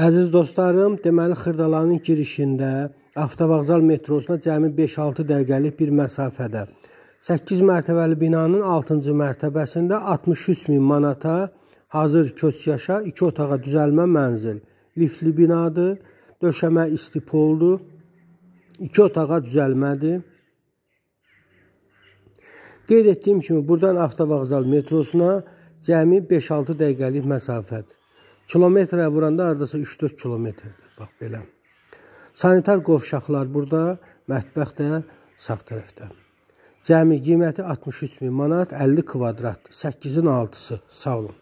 Əziz dostlarım, deməli Xırdalanın girişində avtovağzal metrosuna cəmi 5-6 dəqiqəlik bir məsafədə 8 mərtəbəli binanın 6-cı mərtəbəsində 63 min manata hazır köçyaşa 2 otağa düzəlmə mənzil. Liftli binadır, döşəmə istipoldur, 2 otağa düzəlmədir. Qeyd etdiyim kimi, buradan avtovağzal metrosuna cəmi 5-6 dəqiqəlik məsafədir. Kilometrə vuranda hardasa 3-4 kilometrdir. Bax belə. Sanitar qovşaqlar burada, mətbəx də sağ tərəfdə. Cəmi qiyməti 63 min manat, 50 kvadratdır. 8-in 6-sı. Sağ olun.